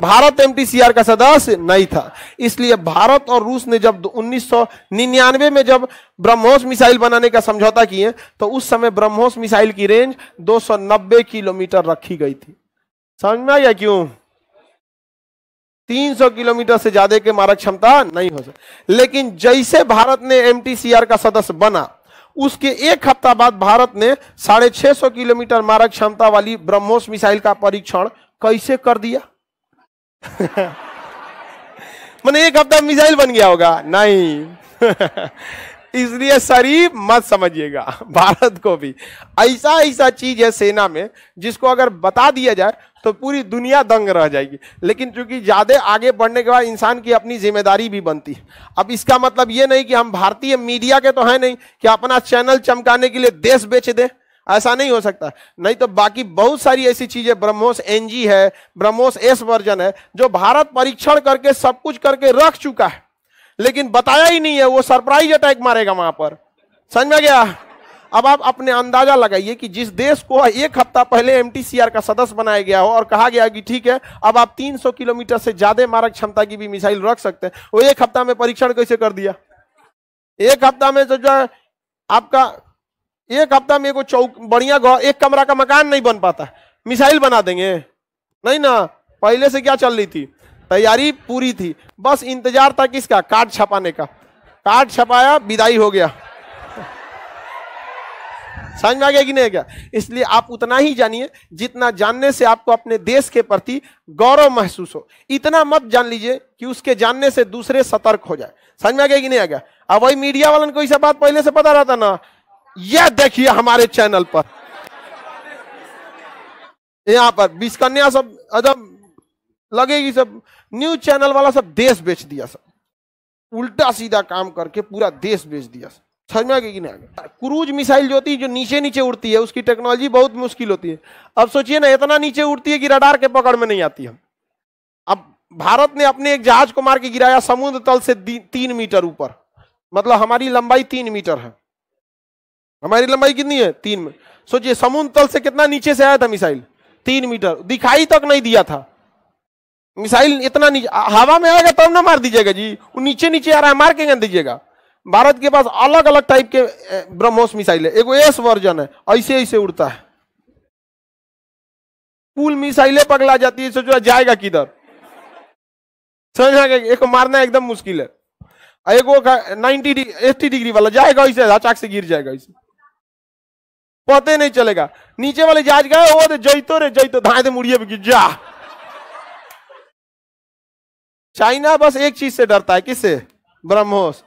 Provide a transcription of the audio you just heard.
Bharat MTCR का सदस्य नहीं था इसलिए भारत और रूस ने जब 1999 में जब ब्रह्मोस मिसाइल बनाने का समझौता किए तो उस समय ब्रह्मोस मिसाइल की रेंज 290 किलोमीटर रखी गई थी समझ में आया क्यों 300 किलोमीटर से ज्यादा के मारक क्षमता नहीं हो सकती लेकिन जैसे भारत ने एमटीसीआर का सदस्य बना उसके एक हफ्ता बाद भारत ने साढ़े किलोमीटर मारक क्षमता वाली ब्रह्मोस मिसाइल का परीक्षण कैसे कर दिया मैंने एक हफ्ता मिसाइल बन गया होगा नहीं इसलिए शरीफ मत समझिएगा भारत को भी ऐसा ऐसा चीज है सेना में जिसको अगर बता दिया जाए तो पूरी दुनिया दंग रह जाएगी लेकिन चूंकि ज़्यादा आगे बढ़ने के बाद इंसान की अपनी जिम्मेदारी भी बनती है अब इसका मतलब ये नहीं कि हम भारतीय मीडिया के तो हैं नहीं कि अपना चैनल चमकाने के लिए देश बेच दें ऐसा नहीं हो सकता नहीं तो बाकी बहुत सारी ऐसी चीजें ब्रह्मोस एनजी है ब्रह्मोस एस वर्जन है जो भारत परीक्षण करके सब कुछ करके रख चुका है लेकिन बताया ही नहीं है वो सरप्राइज अटैक मारेगा वहां पर समझ में गया अब आप अपने अंदाजा लगाइए कि जिस देश को एक हफ्ता पहले एम का सदस्य बनाया गया हो और कहा गया कि ठीक है अब आप 300 किलोमीटर से ज्यादा मारक क्षमता की भी मिसाइल रख सकते हैं वो एक हफ्ता में परीक्षण कैसे कर दिया एक हफ्ता में तो जो जो आपका एक हफ्ता में को चौक बढ़िया एक कमरा का मकान नहीं बन पाता मिसाइल बना देंगे नहीं ना पहले से क्या चल रही थी तैयारी पूरी थी बस इंतजार था किसका कार्ड छपाने का कार्ड छपाया विदाई हो गया समझ में आ गया कि नहीं गया इसलिए आप उतना ही जानिए जितना जानने से आपको अपने देश के प्रति गौरव महसूस हो इतना मत जान लीजिए कि उसके जानने से दूसरे सतर्क हो जाए समझ में आ गया कि नहीं आ गया अब वही मीडिया वालन को सब बात पहले से पता रहता ना यह देखिए हमारे चैनल पर यहां पर बीस कन्या सब अदब लगेगी सब न्यूज चैनल वाला सब देश बेच दिया सब उल्टा सीधा काम करके पूरा देश बेच दिया सब समझ में आ गया कि नहीं आ क्रूज मिसाइल जो होती है जो नीचे नीचे उड़ती है उसकी टेक्नोलॉजी बहुत मुश्किल होती है अब सोचिए ना इतना नीचे उड़ती है कि रडार के पकड़ में नहीं आती हम अब भारत ने अपने एक जहाज को मार के गिराया समुद्र तल से तीन मीटर ऊपर मतलब हमारी लंबाई तीन मीटर है हमारी लंबाई कितनी है तीन में सोचिए समुद्र तल से कितना नीचे से आया था मिसाइल तीन मीटर दिखाई तक नहीं दिया था मिसाइल इतना नीचे हवा में आएगा तब तो ना मार दीजिएगा जी वो नीचे नीचे आ रहा है मार के दीजिएगा भारत के पास अलग अलग टाइप के ब्रह्मोस मिसाइल है एगो एस वर्जन है ऐसे ऐसे उड़ता है कुल मिसाइलें पगला जाती है सोचो जाएगा किधर समझ में एक मारना एकदम मुश्किल है एगो का नाइन्टी एट्टी डिग्री वाला जाएगा ऐसे अचाक से गिर जाएगा ऐसे पते नहीं चलेगा नीचे वाले जहाज गए वो तो जैतो रे जैतो धाए दे तो मुड़िए भी जा चाइना बस एक चीज से डरता है किससे ब्रह्मोस